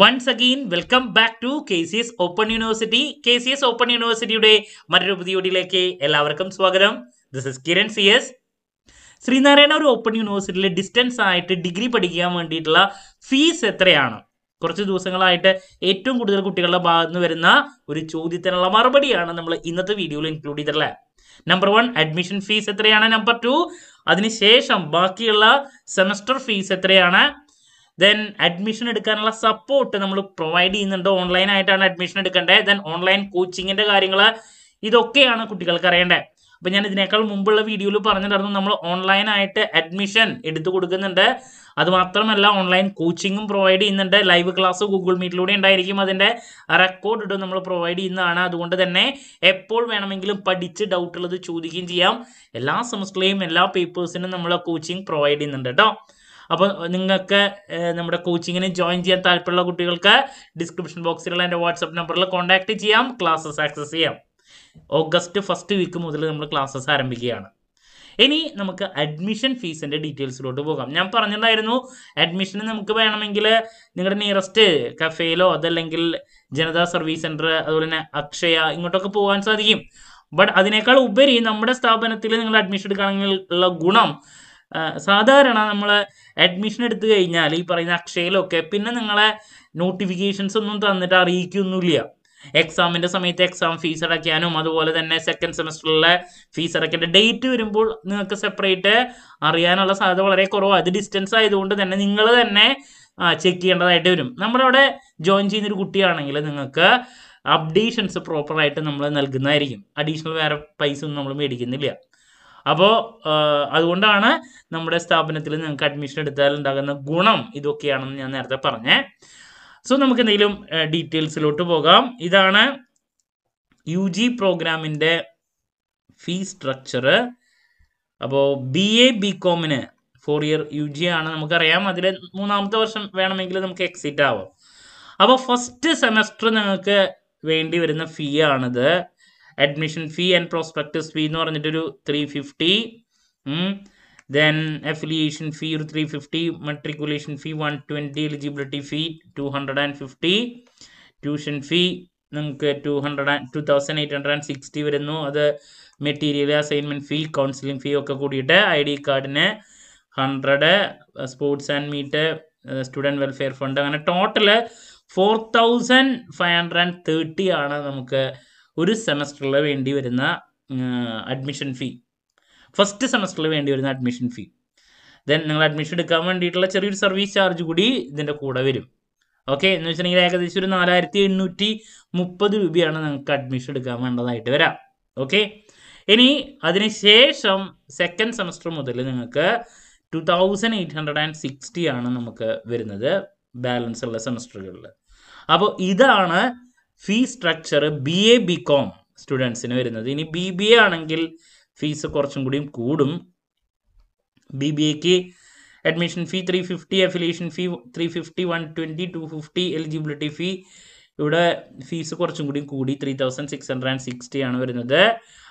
once again welcome back to K C S open university K C S open യൂണിവേഴ്സിറ്റിയുടെ മറ്റൊരു പുതിയോടിയിലേക്ക് എല്ലാവർക്കും സ്വാഗതം this is Kiran C S Sreenarayana ഒരു ഓപ്പൺ യൂണിവേഴ്സിറ്റിയിൽ ഡിസ്റ്റൻസ് ആയിട്ട് ഡിഗ്രി പഠിക്കാൻ വേണ്ടിയിട്ടുള്ള ഫീസ് എത്രയാണ് കുറച്ച് ദിവസങ്ങളായിട്ട് ഏറ്റവും കൂടുതൽ കുട്ടികളുടെ ഭാഗത്ത് നിന്ന് വരുന്ന ഒരു ചോദ്യത്തിനുള്ള മറുപടിയാണ് നമ്മൾ ഇന്നത്തെ വീഡിയോയിൽ ഇൻക്ലൂഡ് ചെയ്തിട്ടുള്ളത് നമ്പർ വൺ അഡ്മിഷൻ ഫീസ് എത്രയാണ് നമ്പർ ടു അതിനുശേഷം ബാക്കിയുള്ള സെമസ്റ്റർ ഫീസ് എത്രയാണ് ദെൻ അഡ്മിഷൻ എടുക്കാനുള്ള സപ്പോർട്ട് നമ്മൾ പ്രൊവൈഡ് ചെയ്യുന്നുണ്ട് ഓൺലൈൻ ആയിട്ടാണ് അഡ്മിഷൻ എടുക്കേണ്ടത് ദെൻ ഓൺലൈൻ കോച്ചിങ്ങിന്റെ കാര്യങ്ങൾ ഇതൊക്കെയാണ് കുട്ടികൾക്ക് അറിയേണ്ടത് അപ്പം ഞാൻ ഇതിനേക്കാൾ മുമ്പുള്ള വീഡിയോയിൽ പറഞ്ഞിട്ടുണ്ടായിരുന്നു നമ്മൾ ഓൺലൈൻ ആയിട്ട് അഡ്മിഷൻ എടുത്തു കൊടുക്കുന്നുണ്ട് അതുമാത്രമല്ല ഓൺലൈൻ കോച്ചിങ്ങും പ്രൊവൈഡ് ചെയ്യുന്നുണ്ട് ലൈവ് ക്ലാസ് ഗൂഗിൾ മീറ്റിലൂടെ ഉണ്ടായിരിക്കും അതിൻ്റെ റെക്കോർഡ് ഇട്ട് നമ്മൾ പ്രൊവൈഡ് ചെയ്യുന്നതാണ് അതുകൊണ്ട് തന്നെ എപ്പോൾ വേണമെങ്കിലും പഠിച്ച് ഡൗട്ടുള്ളത് ചോദിക്കുകയും ചെയ്യാം എല്ലാ സെമസ്റ്ററിലെയും എല്ലാ പേപ്പേഴ്സിനും നമ്മൾ കോച്ചിങ് പ്രൊവൈഡ് ചെയ്യുന്നുണ്ട് കേട്ടോ അപ്പോൾ നിങ്ങൾക്ക് നമ്മുടെ കോച്ചിങ്ങിന് ജോയിൻ ചെയ്യാൻ താല്പര്യമുള്ള കുട്ടികൾക്ക് ഡിസ്ക്രിപ്ഷൻ ബോക്സിലുള്ള എൻ്റെ വാട്സപ്പ് നമ്പറിൽ കോൺടാക്ട് ചെയ്യാം ക്ലാസ്സസ് ആക്സസ് ചെയ്യാം ഓഗസ്റ്റ് ഫസ്റ്റ് വീക്ക് മുതൽ നമ്മൾ ക്ലാസ്സസ് ആരംഭിക്കുകയാണ് ഇനി നമുക്ക് അഡ്മിഷൻ ഫീസിൻ്റെ ഡീറ്റെയിൽസിലോട്ട് പോകാം ഞാൻ പറഞ്ഞിട്ടുണ്ടായിരുന്നു അഡ്മിഷന് നമുക്ക് വേണമെങ്കിൽ നിങ്ങളുടെ നിയറസ്റ്റ് കഫേയിലോ അതല്ലെങ്കിൽ ജനതാ സർവീസ് സെൻറ്റർ അതുപോലെ തന്നെ അക്ഷയ ഇങ്ങോട്ടൊക്കെ പോകാൻ സാധിക്കും ബട്ട് അതിനേക്കാൾ ഉപരി നമ്മുടെ സ്ഥാപനത്തിൽ നിങ്ങൾ അഡ്മിഷൻ എടുക്കുകയാണെങ്കിൽ ഉള്ള ഗുണം സാധാരണ നമ്മൾ അഡ്മിഷൻ എടുത്തു കഴിഞ്ഞാൽ ഈ പറയുന്ന അക്ഷയിലൊക്കെ പിന്നെ നിങ്ങളെ നോട്ടിഫിക്കേഷൻസ് ഒന്നും തന്നിട്ട് അറിയിക്കൊന്നുമില്ല എക്സാമിന്റെ സമയത്ത് എക്സാം ഫീസ് അടയ്ക്കാനും അതുപോലെ തന്നെ സെക്കൻഡ് സെമസ്റ്ററിലെ ഫീസ് അടയ്ക്കേണ്ട ഡേറ്റ് വരുമ്പോൾ നിങ്ങൾക്ക് സെപ്പറേറ്റ് അറിയാനുള്ള സാധ്യത വളരെ കുറവാണ് അത് ഡിസ്റ്റൻസ് ആയതുകൊണ്ട് തന്നെ നിങ്ങൾ തന്നെ ചെക്ക് ചെയ്യേണ്ടതായിട്ട് വരും നമ്മളവിടെ ജോയിൻ ചെയ്യുന്നൊരു കുട്ടിയാണെങ്കിൽ നിങ്ങൾക്ക് അപ്ഡേഷൻസ് പ്രോപ്പറായിട്ട് നമ്മൾ നൽകുന്നതായിരിക്കും അഡീഷണൽ വേറെ പൈസ ഒന്നും നമ്മൾ മേടിക്കുന്നില്ല അപ്പോൾ അതുകൊണ്ടാണ് നമ്മുടെ സ്ഥാപനത്തിൽ നിങ്ങൾക്ക് അഡ്മിഷൻ എടുത്താൽ ഉണ്ടാകുന്ന ഗുണം ഇതൊക്കെയാണെന്ന് ഞാൻ നേരത്തെ പറഞ്ഞേ സോ നമുക്ക് എന്തെങ്കിലും ഡീറ്റെയിൽസിലോട്ട് പോകാം ഇതാണ് യു ജി പ്രോഗ്രാമിൻ്റെ ഫീ സ്ട്രക്ചർ അപ്പോൾ ബി എ ബി കോമിന് ഫോർ ഇയർ യു ജി ആണ് നമുക്കറിയാം അതിൽ മൂന്നാമത്തെ വർഷം വേണമെങ്കിൽ നമുക്ക് എക്സിറ്റ് ആവാം അപ്പോൾ ഫസ്റ്റ് സെമസ്റ്റർ നിങ്ങൾക്ക് വേണ്ടി വരുന്ന ഫീ ആണിത് admission fee and prospectus fee എന്ന് പറഞ്ഞിട്ടൊരു three fifty then affiliation fee ഒരു three fifty matriculation fee one twenty eligibility fee two hundred and fifty tuition fee നിങ്ങൾക്ക് two hundred and two thousand eight hundred and sixty വരുന്നു അത് material assignment fee counselling fee ഒക്കെ കൂടിയിട്ട് I D കാർഡിന് hundred sports and meet student welfare fund അങ്ങനെ total four thousand five hundred and thirty ആണ് നമുക്ക് ഒരു സെമസ്റ്ററിൽ വേണ്ടി വരുന്ന അഡ്മിഷൻ ഫീ ഫസ്റ്റ് സെമസ്റ്ററിൽ വേണ്ടി വരുന്ന അഡ്മിഷൻ ഫീ ദെൻ നിങ്ങൾ അഡ്മിഷൻ എടുക്കാൻ വേണ്ടിയിട്ടുള്ള ചെറിയൊരു സർവീസ് ചാർജ് കൂടി ഇതിൻ്റെ കൂടെ വരും ഓക്കെ എന്ന് വെച്ചിട്ടുണ്ടെങ്കിൽ ഏകദേശം ഒരു നാലായിരത്തി എണ്ണൂറ്റി മുപ്പത് രൂപയാണ് നിങ്ങൾക്ക് അഡ്മിഷൻ എടുക്കാൻ വേണ്ടതായിട്ട് വരാം ഓക്കെ ഇനി അതിനുശേഷം സെക്കൻഡ് സെമസ്റ്റർ മുതൽ നിങ്ങൾക്ക് two thousand eight hundred and sixty ആണ് നമുക്ക് വരുന്നത് ബാലൻസ് ഉള്ള സെമസ്റ്ററുകളിൽ അപ്പോൾ ഇതാണ് fee structure B A B com സ്റ്റുഡൻസിന് വരുന്നത് ഇനി ബി ബി എ ആണെങ്കിൽ ഫീസ് കുറച്ചും കൂടിയും കൂടും ബി ബി എക്ക് admission fee three fifty affiliation fee three fifty one twenty two fifty eligibility fee ഇവിടെ ഫീസ് കുറച്ചും കൂടി കൂടി three thousand six hundred and sixty ആണ് വരുന്നത്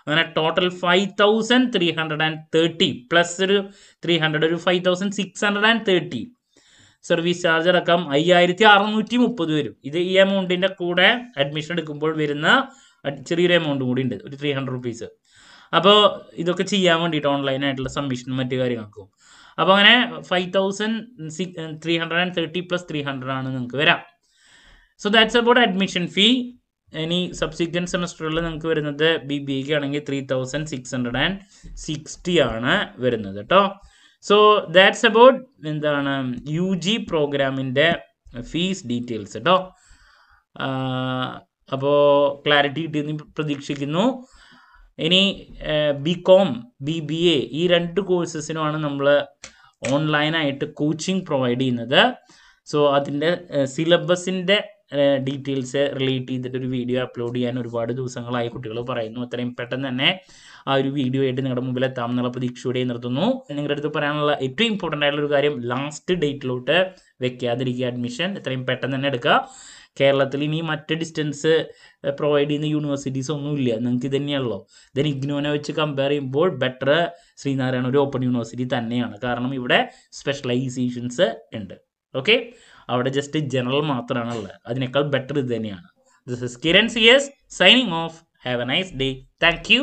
അങ്ങനെ total five thousand three hundred and thirty plus ഒരു three hundred ഒരു five thousand six hundred and thirty service charge അടക്കം അയ്യായിരത്തി അറുന്നൂറ്റി മുപ്പത് വരും ഇത് ഈ എമൗണ്ടിന്റെ കൂടെ അഡ്മിഷൻ എടുക്കുമ്പോൾ വരുന്ന ചെറിയൊരു എമൗണ്ട് കൂടി ഉണ്ട് ഒരു ത്രീ ഹൺഡ്രഡ് റുപ്പീസ് അപ്പോൾ ഇതൊക്കെ ചെയ്യാൻ വേണ്ടിയിട്ട് ഓൺലൈനായിട്ടുള്ള സബ്മിഷനും മറ്റു കാര്യങ്ങൾക്കും അപ്പോൾ അങ്ങനെ five thousand six three hundred and thirty plus three hundred ആണ് നിങ്ങൾക്ക് വരാം so that's about admission fee ഇനി സബ്സിക്വൻറ്റ് സെമസ്റ്ററിൽ നിങ്ങൾക്ക് വരുന്നത് ബി ബി എക്ക് ആണെങ്കിൽ three thousand six hundred and sixty ആണ് വരുന്നത് കേട്ടോ സോ ദാറ്റ്സ് അബൌട്ട് എന്താണ് യു ജി പ്രോഗ്രാമിൻ്റെ ഫീസ് ഡീറ്റെയിൽസ് കേട്ടോ അപ്പോൾ ക്ലാരിറ്റി കിട്ടിയെന്ന് പ്രതീക്ഷിക്കുന്നു ഇനി B com B B A ഈ രണ്ട് കോഴ്സസിനുമാണ് നമ്മൾ ഓൺലൈനായിട്ട് കോച്ചിങ് പ്രൊവൈഡ് ചെയ്യുന്നത് സോ അതിൻ്റെ സിലബസിൻ്റെ ഡീറ്റെയിൽസ് റിലേറ്റ് ചെയ്തിട്ട് ഒരു വീഡിയോ അപ്ലോഡ് ചെയ്യാൻ ഒരുപാട് ദിവസങ്ങളായി കുട്ടികൾ പറയുന്നു അത്രയും പെട്ടെന്ന് തന്നെ ആ ഒരു വീഡിയോ ആയിട്ട് നിങ്ങളുടെ മുമ്പിൽ എത്താം എന്നുള്ള പ്രതീക്ഷയോടെ നിർത്തുന്നു നിങ്ങളുടെ അടുത്ത് പറയാനുള്ള ഏറ്റവും ഇമ്പോർട്ടൻ്റ് ആയിട്ടുള്ള ഒരു കാര്യം ലാസ്റ്റ് ഡേറ്റിലോട്ട് വെക്കാതിരിക്കുക അഡ്മിഷൻ എത്രയും പെട്ടെന്ന് തന്നെ എടുക്കുക കേരളത്തിൽ ഇനി മറ്റ് ഡിസ്റ്റൻസ് പ്രൊവൈഡ് ചെയ്യുന്ന യൂണിവേഴ്സിറ്റീസ് ഒന്നുമില്ല നിങ്ങൾക്ക് ഇത് തന്നെയാണല്ലോ ദെൻ ഇഗ്നോനെ വെച്ച് കമ്പയർ ചെയ്യുമ്പോൾ ബെറ്റർ ശ്രീനാരായണ ഒരു ഓപ്പൺ യൂണിവേഴ്സിറ്റി തന്നെയാണ് കാരണം ഇവിടെ സ്പെഷ്യലൈസേഷൻസ് ഉണ്ട് ഓക്കെ അവിടെ ജസ്റ്റ് ജനറൽ മാത്രമാണ് ഉള്ളത് അതിനേക്കാൾ ബെറ്റർ ഇത് തന്നെയാണ് this is Kiran C S signing off have a nice day thank U